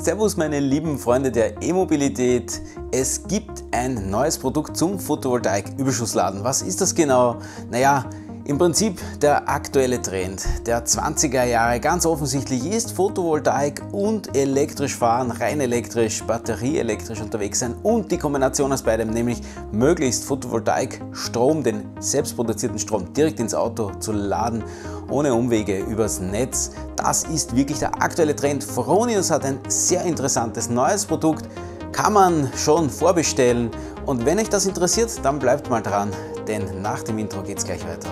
Servus meine lieben Freunde der E-Mobilität. Es gibt ein neues Produkt zum Photovoltaik-Überschussladen. Was ist das genau? Naja, im Prinzip der aktuelle Trend der 20er Jahre ganz offensichtlich ist Photovoltaik und elektrisch fahren, rein elektrisch, batterieelektrisch unterwegs sein und die Kombination aus beidem, nämlich möglichst Photovoltaik Strom, den selbstproduzierten Strom direkt ins Auto zu laden, ohne Umwege übers Netz. Das ist wirklich der aktuelle Trend. Fronius hat ein sehr interessantes neues Produkt, kann man schon vorbestellen und wenn euch das interessiert, dann bleibt mal dran, denn nach dem Intro geht's gleich weiter.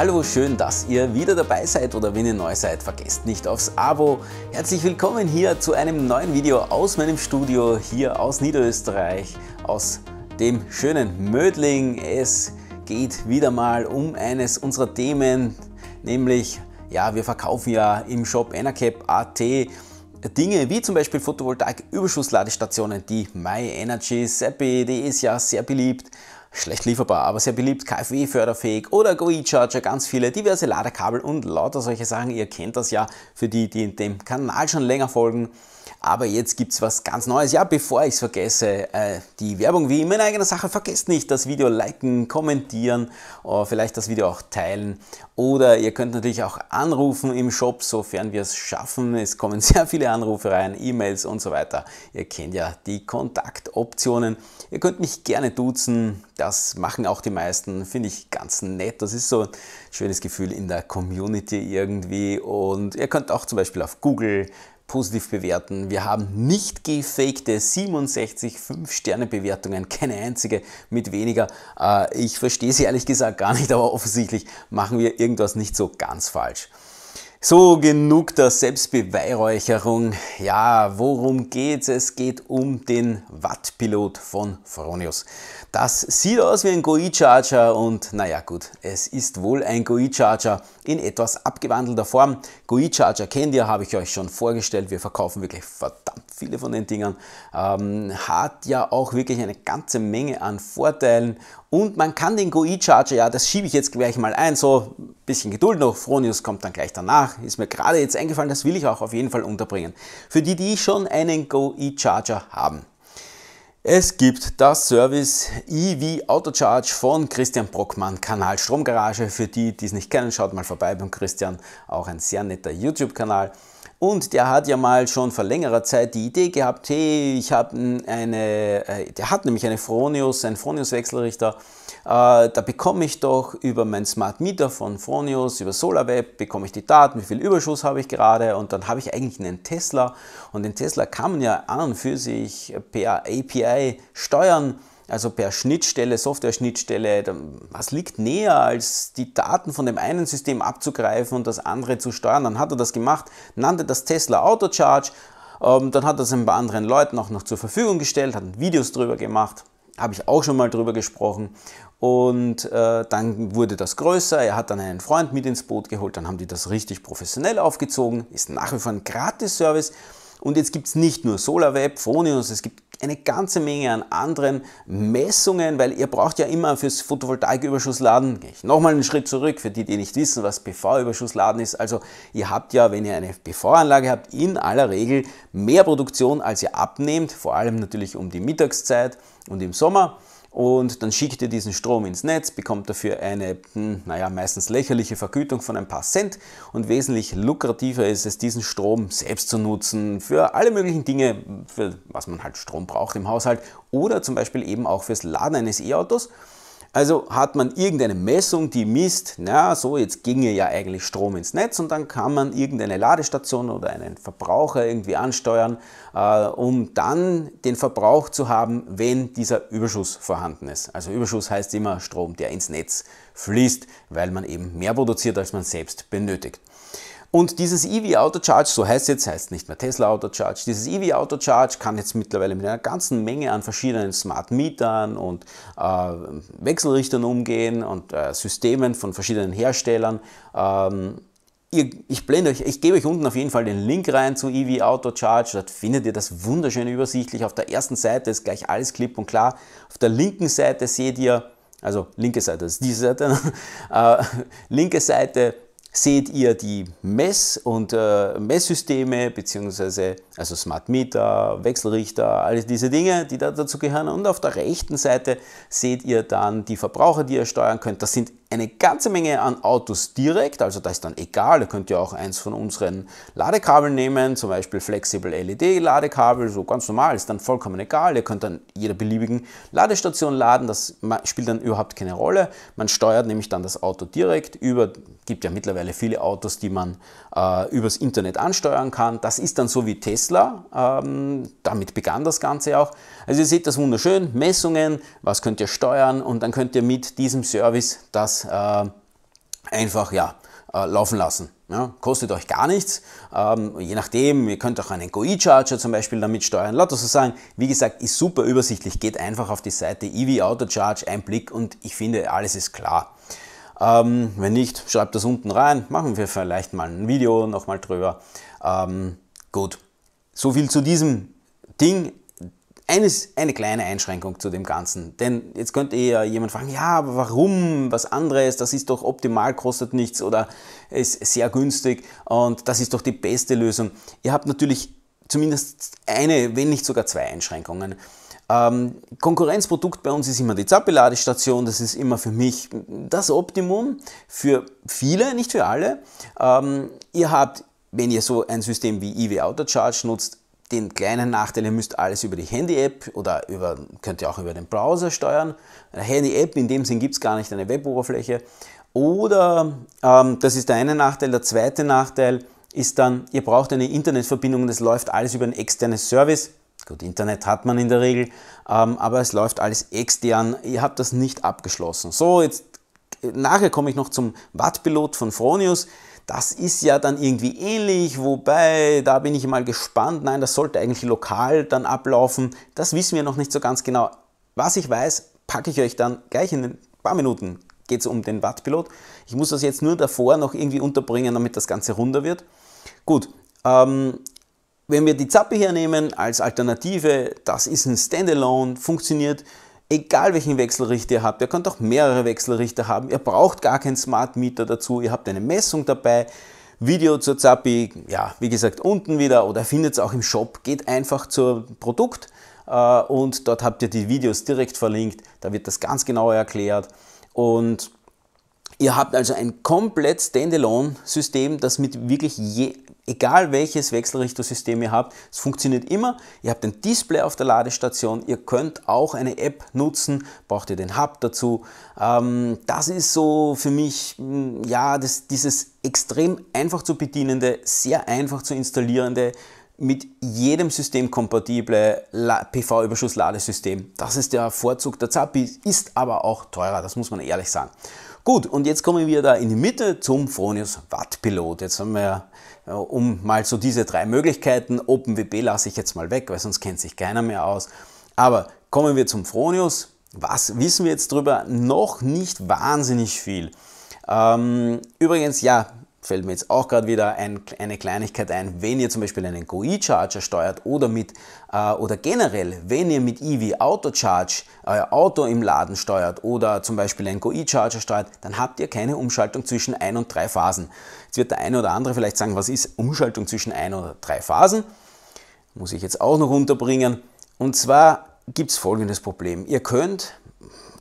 Hallo, schön, dass ihr wieder dabei seid oder wenn ihr neu seid, vergesst nicht aufs Abo. Herzlich willkommen hier zu einem neuen Video aus meinem Studio hier aus Niederösterreich, aus dem schönen Mödling. Es geht wieder mal um eines unserer Themen, nämlich ja, wir verkaufen ja im Shop Enercap.at Dinge wie zum Beispiel Photovoltaik-Überschussladestationen, die MyEnergy, Seppi, die ist ja sehr beliebt schlecht lieferbar, aber sehr beliebt, KfW-förderfähig oder GoE-Charger, ganz viele diverse Ladekabel und lauter solche Sachen. Ihr kennt das ja für die, die dem Kanal schon länger folgen. Aber jetzt gibt es was ganz Neues. Ja, bevor ich es vergesse, äh, die Werbung wie immer in eigener Sache. Vergesst nicht, das Video liken, kommentieren, äh, vielleicht das Video auch teilen. Oder ihr könnt natürlich auch anrufen im Shop, sofern wir es schaffen. Es kommen sehr viele Anrufe rein, E-Mails und so weiter. Ihr kennt ja die Kontaktoptionen. Ihr könnt mich gerne duzen. Das machen auch die meisten. Finde ich ganz nett. Das ist so ein schönes Gefühl in der Community irgendwie. Und ihr könnt auch zum Beispiel auf Google positiv bewerten. Wir haben nicht gefakte 67 5-Sterne-Bewertungen, keine einzige mit weniger. Äh, ich verstehe sie ehrlich gesagt gar nicht, aber offensichtlich machen wir irgendwas nicht so ganz falsch. So, genug der Selbstbeweihräucherung. Ja, worum geht's? Es geht um den Wattpilot von Fronius. Das sieht aus wie ein GOI-Charger und naja gut, es ist wohl ein GOI-Charger in etwas abgewandelter Form. GOI-Charger kennt ihr, habe ich euch schon vorgestellt. Wir verkaufen wirklich verdammt viele von den Dingern. Ähm, hat ja auch wirklich eine ganze Menge an Vorteilen und man kann den GOI-Charger, ja, das schiebe ich jetzt gleich mal ein, so bisschen Geduld noch, Fronius kommt dann gleich danach, ist mir gerade jetzt eingefallen, das will ich auch auf jeden Fall unterbringen. Für die, die schon einen Go E-Charger haben. Es gibt das Service EV Autocharge von Christian Brockmann, Kanal Stromgarage. Für die, die es nicht kennen, schaut mal vorbei beim Christian, auch ein sehr netter YouTube-Kanal. Und der hat ja mal schon vor längerer Zeit die Idee gehabt, hey, ich habe eine, äh, der hat nämlich eine Fronius, einen Fronius-Wechselrichter äh, da bekomme ich doch über mein Smart Meter von Fronius, über SolarWeb, bekomme ich die Daten, wie viel Überschuss habe ich gerade und dann habe ich eigentlich einen Tesla und den Tesla kann man ja an und für sich per API steuern, also per Schnittstelle, Software-Schnittstelle. Was liegt näher, als die Daten von dem einen System abzugreifen und das andere zu steuern? Dann hat er das gemacht, nannte das Tesla Autocharge, ähm, dann hat er es ein paar anderen Leuten auch noch zur Verfügung gestellt, hat Videos darüber gemacht habe ich auch schon mal drüber gesprochen. Und äh, dann wurde das größer, er hat dann einen Freund mit ins Boot geholt, dann haben die das richtig professionell aufgezogen, ist nach wie vor ein Gratis-Service. Und jetzt gibt es nicht nur SolarWeb, Phonius, es gibt eine ganze Menge an anderen Messungen, weil ihr braucht ja immer fürs Photovoltaiküberschussladen, gehe ich nochmal einen Schritt zurück, für die, die nicht wissen, was PV-Überschussladen ist. Also ihr habt ja, wenn ihr eine PV-Anlage habt, in aller Regel mehr Produktion, als ihr abnehmt, vor allem natürlich um die Mittagszeit und im Sommer und dann schickt ihr diesen Strom ins Netz, bekommt dafür eine, hm, naja, meistens lächerliche Vergütung von ein paar Cent und wesentlich lukrativer ist es, diesen Strom selbst zu nutzen für alle möglichen Dinge, für was man halt Strom braucht im Haushalt oder zum Beispiel eben auch fürs Laden eines E-Autos. Also hat man irgendeine Messung, die misst, na so, jetzt ginge ja eigentlich Strom ins Netz und dann kann man irgendeine Ladestation oder einen Verbraucher irgendwie ansteuern, äh, um dann den Verbrauch zu haben, wenn dieser Überschuss vorhanden ist. Also Überschuss heißt immer Strom, der ins Netz fließt, weil man eben mehr produziert, als man selbst benötigt. Und dieses EV Auto Charge, so heißt es jetzt, heißt nicht mehr Tesla Auto Charge, dieses EV Auto Charge kann jetzt mittlerweile mit einer ganzen Menge an verschiedenen Smart Mietern und äh, Wechselrichtern umgehen und äh, Systemen von verschiedenen Herstellern. Ähm, ich blende euch, ich gebe euch unten auf jeden Fall den Link rein zu EV Auto Charge. Dort findet ihr das wunderschön übersichtlich. Auf der ersten Seite ist gleich alles klipp und klar. Auf der linken Seite seht ihr, also linke Seite ist diese Seite, äh, linke Seite seht ihr die Mess- und äh, Messsysteme, beziehungsweise also Smart Meter, Wechselrichter, all diese Dinge, die da dazu gehören. Und auf der rechten Seite seht ihr dann die Verbraucher, die ihr steuern könnt. Das sind eine ganze Menge an Autos direkt, also da ist dann egal, da könnt ihr auch eins von unseren Ladekabeln nehmen, zum Beispiel Flexible LED Ladekabel, so ganz normal, ist dann vollkommen egal, ihr könnt dann jeder beliebigen Ladestation laden, das spielt dann überhaupt keine Rolle, man steuert nämlich dann das Auto direkt über, gibt ja mittlerweile viele Autos, die man äh, übers Internet ansteuern kann, das ist dann so wie Tesla, ähm, damit begann das Ganze auch, also ihr seht das wunderschön, Messungen, was könnt ihr steuern und dann könnt ihr mit diesem Service das äh, einfach ja, äh, laufen lassen. Ja, kostet euch gar nichts. Ähm, je nachdem, ihr könnt auch einen GoE-Charger zum Beispiel damit steuern. Lauter so sagen, wie gesagt, ist super übersichtlich. Geht einfach auf die Seite EV Auto Charge, ein Blick und ich finde, alles ist klar. Ähm, wenn nicht, schreibt das unten rein. Machen wir vielleicht mal ein Video nochmal drüber. Ähm, gut, so viel zu diesem Ding. Eines, eine kleine Einschränkung zu dem Ganzen, denn jetzt könnte ja jemand fragen, ja, aber warum was anderes, das ist doch optimal, kostet nichts oder ist sehr günstig und das ist doch die beste Lösung. Ihr habt natürlich zumindest eine, wenn nicht sogar zwei Einschränkungen. Ähm, Konkurrenzprodukt bei uns ist immer die zappi das ist immer für mich das Optimum, für viele, nicht für alle. Ähm, ihr habt, wenn ihr so ein System wie EV Auto Charge nutzt, den kleinen Nachteil, ihr müsst alles über die Handy-App oder über, könnt ihr auch über den Browser steuern. Handy-App, in dem Sinn gibt es gar nicht eine Web-Oberfläche. Oder, ähm, das ist der eine Nachteil, der zweite Nachteil ist dann, ihr braucht eine Internetverbindung, das läuft alles über ein externes Service. Gut, Internet hat man in der Regel, ähm, aber es läuft alles extern. Ihr habt das nicht abgeschlossen. So, jetzt nachher komme ich noch zum Wattpilot von Fronius. Das ist ja dann irgendwie ähnlich, wobei, da bin ich mal gespannt. Nein, das sollte eigentlich lokal dann ablaufen. Das wissen wir noch nicht so ganz genau. Was ich weiß, packe ich euch dann gleich in ein paar Minuten. Geht es um den Wattpilot. Ich muss das jetzt nur davor noch irgendwie unterbringen, damit das Ganze runder wird. Gut, ähm, wenn wir die Zappe hernehmen als Alternative, das ist ein Standalone, funktioniert egal welchen Wechselrichter ihr habt, ihr könnt auch mehrere Wechselrichter haben, ihr braucht gar keinen Smart Meter dazu, ihr habt eine Messung dabei, Video zur Zappi, ja, wie gesagt, unten wieder oder findet es auch im Shop, geht einfach zum Produkt äh, und dort habt ihr die Videos direkt verlinkt, da wird das ganz genau erklärt und Ihr habt also ein komplett Standalone-System, das mit wirklich je, Egal welches Wechselrichtersystem ihr habt, es funktioniert immer. Ihr habt ein Display auf der Ladestation, ihr könnt auch eine App nutzen, braucht ihr den Hub dazu. Ähm, das ist so für mich, hm, ja, das, dieses extrem einfach zu bedienende, sehr einfach zu installierende, mit jedem System kompatible PV-Überschuss-Ladesystem. Das ist der Vorzug der Zappi, ist aber auch teurer, das muss man ehrlich sagen. Gut, und jetzt kommen wir da in die Mitte zum Fronius Wattpilot. Jetzt haben wir ja, äh, um mal so diese drei Möglichkeiten, OpenWP lasse ich jetzt mal weg, weil sonst kennt sich keiner mehr aus. Aber kommen wir zum Fronius. Was wissen wir jetzt drüber? Noch nicht wahnsinnig viel. Ähm, übrigens, ja, fällt mir jetzt auch gerade wieder ein, eine Kleinigkeit ein, wenn ihr zum Beispiel einen GoE-Charger steuert oder, mit, äh, oder generell, wenn ihr mit EV Auto Charge euer äh, Auto im Laden steuert oder zum Beispiel einen GoE-Charger steuert, dann habt ihr keine Umschaltung zwischen ein und drei Phasen. Jetzt wird der eine oder andere vielleicht sagen, was ist Umschaltung zwischen ein oder drei Phasen? Muss ich jetzt auch noch unterbringen. Und zwar gibt es folgendes Problem. Ihr könnt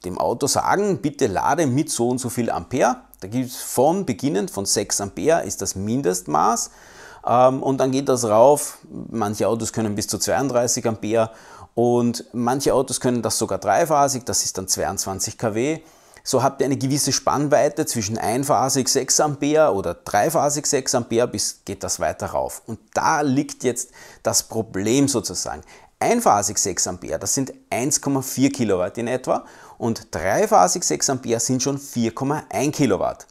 dem Auto sagen, bitte lade mit so und so viel Ampere da gibt es von beginnend von 6 Ampere ist das Mindestmaß ähm, und dann geht das rauf. Manche Autos können bis zu 32 Ampere und manche Autos können das sogar dreiphasig, das ist dann 22 kW. So habt ihr eine gewisse Spannweite zwischen einphasig 6 Ampere oder dreiphasig 6 Ampere bis geht das weiter rauf. Und da liegt jetzt das Problem sozusagen. Einphasig 6 Ampere, das sind 1,4 Kilowatt in etwa und dreiphasig 6 Ampere sind schon 4,1 Kilowatt.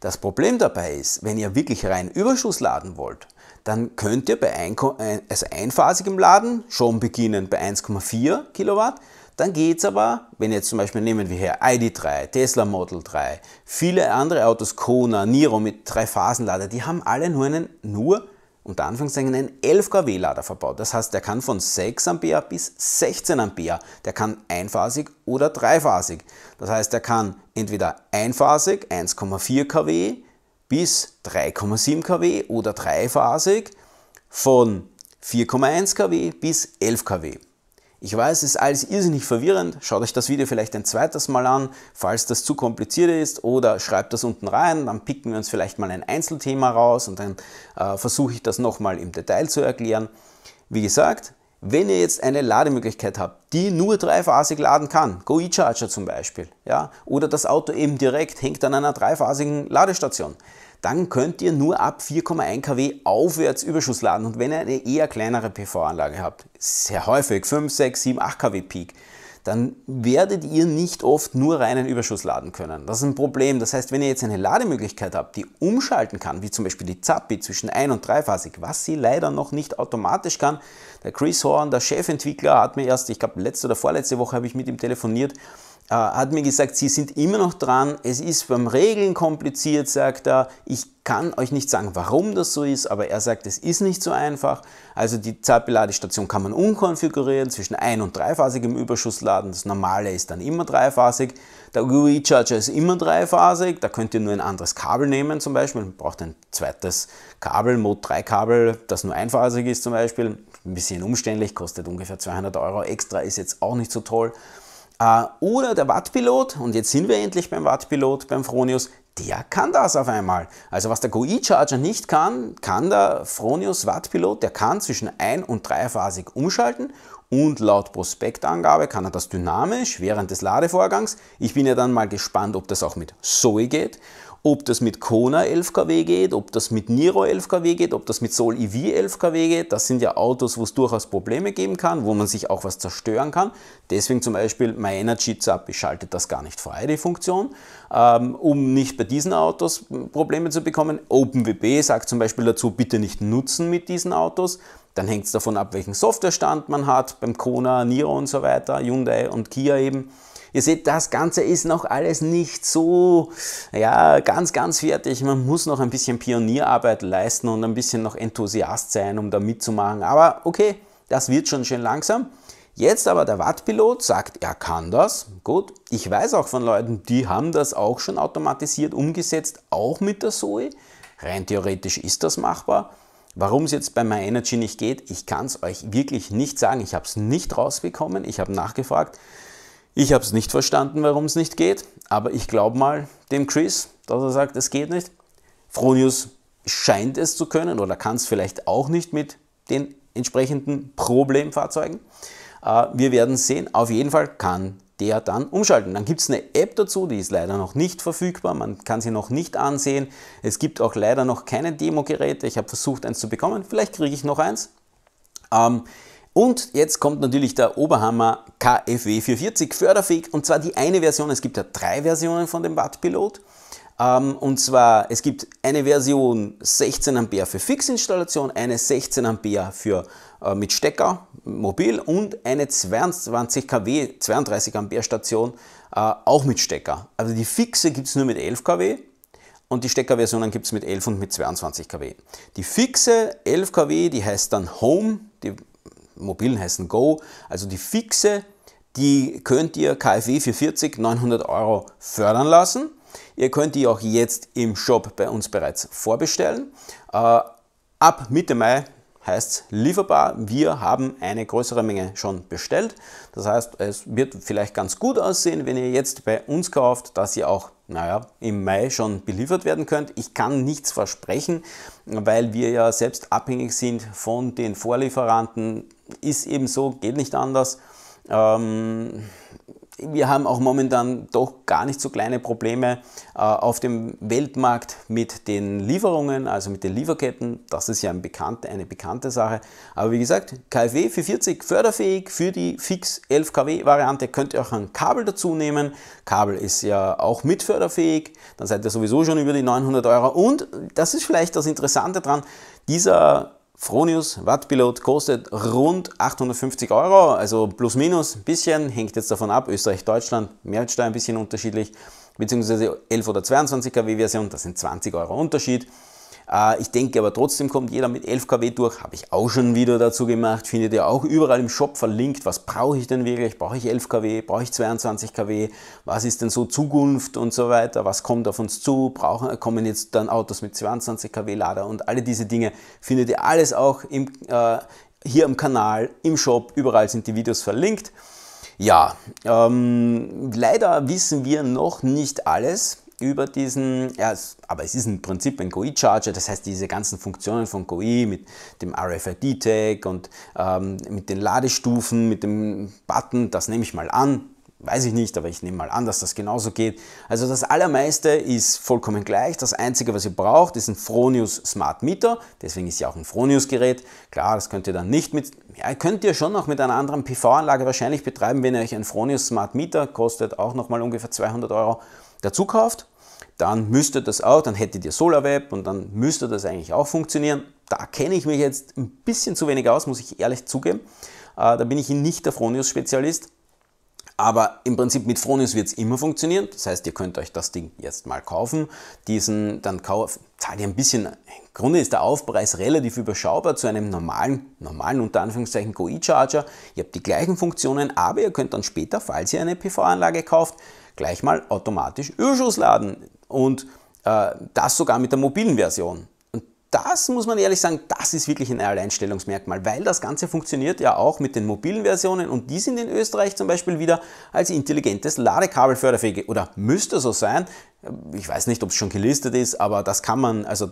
Das Problem dabei ist, wenn ihr wirklich rein Überschuss laden wollt, dann könnt ihr bei ein, äh, also einphasigem Laden schon beginnen bei 1,4 Kilowatt. Dann geht es aber, wenn jetzt zum Beispiel nehmen wir hier ID3, Tesla Model 3, viele andere Autos, Kona, Niro mit drei Phasenlader, die haben alle nur einen nur unter Anführungszeichen einen 11 kW Lader verbaut. Das heißt, der kann von 6 Ampere bis 16 Ampere. Der kann einphasig oder dreiphasig. Das heißt, der kann entweder einphasig 1,4 kW bis 3,7 kW oder dreiphasig von 4,1 kW bis 11 kW. Ich weiß, es ist alles irrsinnig verwirrend. Schaut euch das Video vielleicht ein zweites Mal an, falls das zu kompliziert ist, oder schreibt das unten rein, dann picken wir uns vielleicht mal ein Einzelthema raus und dann äh, versuche ich das nochmal im Detail zu erklären. Wie gesagt, wenn ihr jetzt eine Lademöglichkeit habt, die nur dreiphasig laden kann, Go E-Charger zum Beispiel, ja, oder das Auto eben direkt hängt an einer dreiphasigen Ladestation, dann könnt ihr nur ab 4,1 kW aufwärts Überschuss laden. Und wenn ihr eine eher kleinere PV-Anlage habt, sehr häufig 5, 6, 7, 8 kW Peak, dann werdet ihr nicht oft nur reinen Überschuss laden können. Das ist ein Problem. Das heißt, wenn ihr jetzt eine Lademöglichkeit habt, die umschalten kann, wie zum Beispiel die Zappi zwischen ein- und dreiphasig, was sie leider noch nicht automatisch kann. Der Chris Horn, der Chefentwickler, hat mir erst, ich glaube, letzte oder vorletzte Woche habe ich mit ihm telefoniert äh, hat mir gesagt, sie sind immer noch dran, es ist beim Regeln kompliziert, sagt er. Ich kann euch nicht sagen, warum das so ist, aber er sagt, es ist nicht so einfach. Also die Zeitbeladestation kann man umkonfigurieren zwischen ein- und dreiphasigem Überschussladen. Das normale ist dann immer dreiphasig. Der UI Charger ist immer dreiphasig. Da könnt ihr nur ein anderes Kabel nehmen zum Beispiel. Man braucht ein zweites Kabel, Mode 3 Kabel, das nur einphasig ist zum Beispiel. Ein bisschen umständlich, kostet ungefähr 200 Euro extra, ist jetzt auch nicht so toll. Äh, oder der Wattpilot, und jetzt sind wir endlich beim Wattpilot, beim Fronius, der kann das auf einmal. Also was der GUI Charger nicht kann, kann der Fronius Wattpilot, der kann zwischen ein- und dreiphasig umschalten und laut Prospektangabe kann er das dynamisch während des Ladevorgangs. Ich bin ja dann mal gespannt, ob das auch mit Zoe geht ob das mit Kona 11 kW geht, ob das mit Niro 11 kW geht, ob das mit Sol EV 11 kW geht. Das sind ja Autos, wo es durchaus Probleme geben kann, wo man sich auch was zerstören kann. Deswegen zum Beispiel MyEnergyZap schaltet das gar nicht frei, die Funktion, ähm, um nicht bei diesen Autos Probleme zu bekommen. OpenWB sagt zum Beispiel dazu, bitte nicht nutzen mit diesen Autos. Dann hängt es davon ab, welchen Softwarestand man hat, beim Kona, Niro und so weiter, Hyundai und Kia eben. Ihr seht, das Ganze ist noch alles nicht so ja, ganz, ganz fertig. Man muss noch ein bisschen Pionierarbeit leisten und ein bisschen noch Enthusiast sein, um da mitzumachen. Aber okay, das wird schon schön langsam. Jetzt aber der Wattpilot sagt, er kann das. Gut, ich weiß auch von Leuten, die haben das auch schon automatisiert umgesetzt, auch mit der Zoe. Rein theoretisch ist das machbar. Warum es jetzt bei MyEnergy nicht geht, ich kann es euch wirklich nicht sagen. Ich habe es nicht rausbekommen. Ich habe nachgefragt. Ich habe es nicht verstanden, warum es nicht geht, aber ich glaube mal dem Chris, dass er sagt, es geht nicht. Fronius scheint es zu können oder kann es vielleicht auch nicht mit den entsprechenden Problemfahrzeugen. Äh, wir werden sehen. Auf jeden Fall kann der dann umschalten. Dann gibt es eine App dazu, die ist leider noch nicht verfügbar, man kann sie noch nicht ansehen. Es gibt auch leider noch keine Demo-Geräte. Ich habe versucht, eins zu bekommen. Vielleicht kriege ich noch eins. Ähm, und jetzt kommt natürlich der Oberhammer KfW 440 förderfähig und zwar die eine Version. Es gibt ja drei Versionen von dem Wattpilot. Ähm, und zwar, es gibt eine Version 16 Ampere für Fixinstallation, eine 16 Ampere für, äh, mit Stecker, mobil und eine 22 kW, 32 Ampere Station, äh, auch mit Stecker. Also die fixe gibt es nur mit 11 kW und die Steckerversionen gibt es mit 11 und mit 22 kW. Die fixe 11 kW, die heißt dann Home, die mobilen heißen Go, also die fixe, die könnt ihr KfW für 40 900 Euro fördern lassen. Ihr könnt die auch jetzt im Shop bei uns bereits vorbestellen. Äh, ab Mitte Mai heißt es lieferbar. Wir haben eine größere Menge schon bestellt. Das heißt, es wird vielleicht ganz gut aussehen, wenn ihr jetzt bei uns kauft, dass ihr auch naja, im Mai schon beliefert werden könnt. Ich kann nichts versprechen, weil wir ja selbst abhängig sind von den Vorlieferanten ist eben so, geht nicht anders. Ähm, wir haben auch momentan doch gar nicht so kleine Probleme äh, auf dem Weltmarkt mit den Lieferungen, also mit den Lieferketten. Das ist ja ein bekannt, eine bekannte Sache. Aber wie gesagt, KfW 440 förderfähig für die Fix 11 kW Variante. Könnt ihr auch ein Kabel dazu nehmen. Kabel ist ja auch mit förderfähig. Dann seid ihr sowieso schon über die 900 Euro. Und das ist vielleicht das Interessante daran, Dieser Fronius Wattpilot kostet rund 850 Euro, also plus minus ein bisschen, hängt jetzt davon ab, Österreich, Deutschland, Mehrwertsteuer ein bisschen unterschiedlich, beziehungsweise 11 oder 22 kW Version, das sind 20 Euro Unterschied. Äh, ich denke aber trotzdem kommt jeder mit 11 kW durch. Habe ich auch schon ein Video dazu gemacht. Findet ihr auch überall im Shop verlinkt. Was brauche ich denn wirklich? Brauche ich 11 kW? Brauche ich 22 kW? Was ist denn so Zukunft und so weiter? Was kommt auf uns zu? Brauchen, äh, kommen jetzt dann Autos mit 22 kW Lader und alle diese Dinge findet ihr alles auch im, äh, hier im Kanal, im Shop. Überall sind die Videos verlinkt. Ja, ähm, leider wissen wir noch nicht alles über diesen, ja, es, aber es ist im Prinzip ein GUI-Charger, das heißt diese ganzen Funktionen von GUI mit dem RFID-Tag und ähm, mit den Ladestufen, mit dem Button, das nehme ich mal an, weiß ich nicht, aber ich nehme mal an, dass das genauso geht. Also das allermeiste ist vollkommen gleich. Das Einzige, was ihr braucht, ist ein Fronius Smart Meter. Deswegen ist ja auch ein Fronius-Gerät. Klar, das könnt ihr dann nicht mit, ja, könnt ihr schon noch mit einer anderen PV-Anlage wahrscheinlich betreiben, wenn ihr euch ein Fronius Smart Meter kostet, auch nochmal ungefähr 200 Euro dazu kauft, dann müsste das auch, dann hättet ihr SolarWeb und dann müsste das eigentlich auch funktionieren. Da kenne ich mich jetzt ein bisschen zu wenig aus, muss ich ehrlich zugeben. Äh, da bin ich nicht der Fronius-Spezialist. Aber im Prinzip mit Fronius wird es immer funktionieren. Das heißt, ihr könnt euch das Ding jetzt mal kaufen. Diesen, dann kauf, zahlt ihr ein bisschen. Im Grunde ist der Aufpreis relativ überschaubar zu einem normalen, normalen unter Anführungszeichen GoE-Charger. Ihr habt die gleichen Funktionen, aber ihr könnt dann später, falls ihr eine PV-Anlage kauft, gleich mal automatisch Überschuss laden und äh, das sogar mit der mobilen Version. Und das muss man ehrlich sagen, das ist wirklich ein Alleinstellungsmerkmal, weil das Ganze funktioniert ja auch mit den mobilen Versionen und die sind in Österreich zum Beispiel wieder als intelligentes Ladekabel förderfähig oder müsste so sein. Ich weiß nicht, ob es schon gelistet ist, aber das kann man, also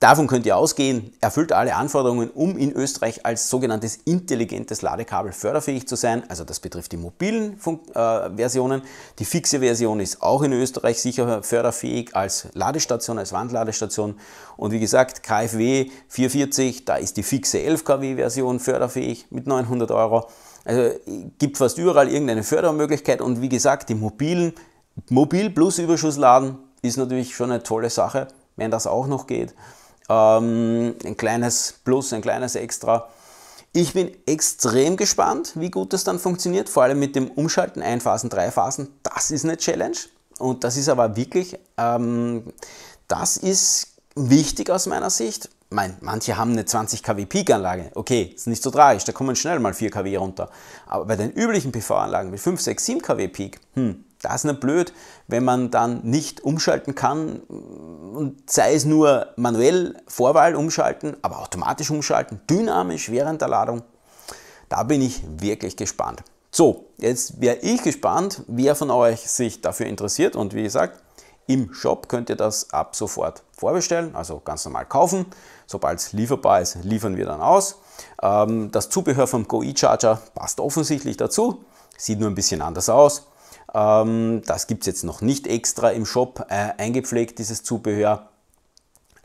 Davon könnt ihr ausgehen, erfüllt alle Anforderungen, um in Österreich als sogenanntes intelligentes Ladekabel förderfähig zu sein. Also das betrifft die mobilen Fun äh, Versionen. Die fixe Version ist auch in Österreich sicher förderfähig als Ladestation, als Wandladestation. Und wie gesagt, KfW 440, da ist die fixe 11 kW Version förderfähig mit 900 Euro. Also gibt fast überall irgendeine Fördermöglichkeit. Und wie gesagt, die mobilen, Mobil plus Überschussladen ist natürlich schon eine tolle Sache wenn das auch noch geht. Ähm, ein kleines Plus, ein kleines Extra. Ich bin extrem gespannt, wie gut das dann funktioniert, vor allem mit dem Umschalten Einphasen, Dreiphasen. Das ist eine Challenge und das ist aber wirklich, ähm, das ist wichtig aus meiner Sicht, mein, manche haben eine 20 kW Peak-Anlage. Okay, ist nicht so tragisch, da kommen schnell mal 4 kW runter. Aber bei den üblichen PV-Anlagen mit 5, 6, 7 kW Peak, hm, das ist nicht blöd, wenn man dann nicht umschalten kann hm, und sei es nur manuell Vorwahl umschalten, aber automatisch umschalten, dynamisch während der Ladung. Da bin ich wirklich gespannt. So, jetzt wäre ich gespannt, wer von euch sich dafür interessiert und wie gesagt, im Shop könnt ihr das ab sofort vorbestellen, also ganz normal kaufen. Sobald es lieferbar ist, liefern wir dann aus. Ähm, das Zubehör vom GoE Charger passt offensichtlich dazu, sieht nur ein bisschen anders aus. Ähm, das gibt es jetzt noch nicht extra im Shop äh, eingepflegt, dieses Zubehör.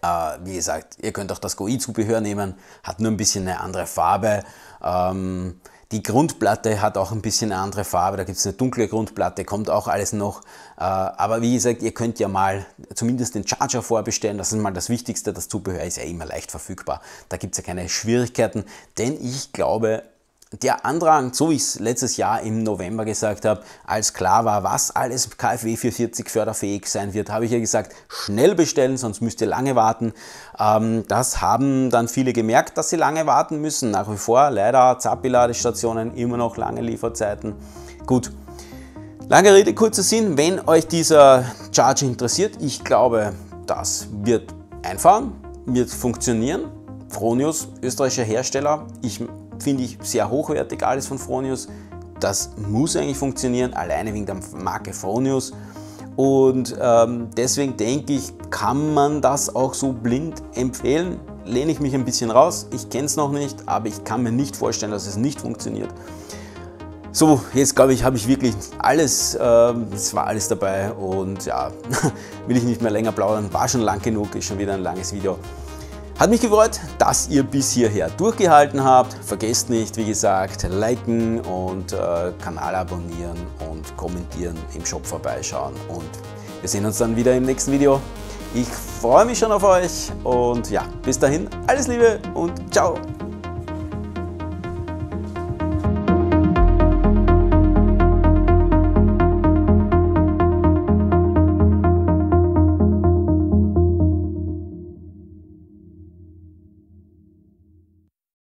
Äh, wie gesagt, ihr könnt auch das GoE Zubehör nehmen, hat nur ein bisschen eine andere Farbe. Ähm, die Grundplatte hat auch ein bisschen eine andere Farbe, da gibt es eine dunkle Grundplatte, kommt auch alles noch. Äh, aber wie gesagt, ihr könnt ja mal zumindest den Charger vorbestellen, das ist mal das Wichtigste, das Zubehör ist ja immer leicht verfügbar. Da gibt es ja keine Schwierigkeiten, denn ich glaube, der Andrang, so wie ich es letztes Jahr im November gesagt habe, als klar war, was alles KfW 440 förderfähig sein wird, habe ich ja gesagt, schnell bestellen, sonst müsst ihr lange warten. Ähm, das haben dann viele gemerkt, dass sie lange warten müssen. Nach wie vor leider Zappi-Ladestationen, immer noch lange Lieferzeiten. Gut, lange Rede, kurzer Sinn, wenn euch dieser Charge interessiert, ich glaube, das wird einfahren, wird funktionieren. Fronius, österreichischer Hersteller, ich finde ich sehr hochwertig alles von Fronius. Das muss eigentlich funktionieren, alleine wegen der Marke Fronius. Und ähm, deswegen denke ich, kann man das auch so blind empfehlen. Lehne ich mich ein bisschen raus. Ich kenne es noch nicht, aber ich kann mir nicht vorstellen, dass es nicht funktioniert. So, jetzt glaube ich, habe ich wirklich alles, ähm, es äh, war alles dabei und ja, will ich nicht mehr länger plaudern, war schon lang genug, ist schon wieder ein langes Video. Hat mich gefreut, dass ihr bis hierher durchgehalten habt. Vergesst nicht, wie gesagt, liken und äh, Kanal abonnieren und kommentieren, im Shop vorbeischauen. Und wir sehen uns dann wieder im nächsten Video. Ich freue mich schon auf euch und ja, bis dahin, alles Liebe und ciao!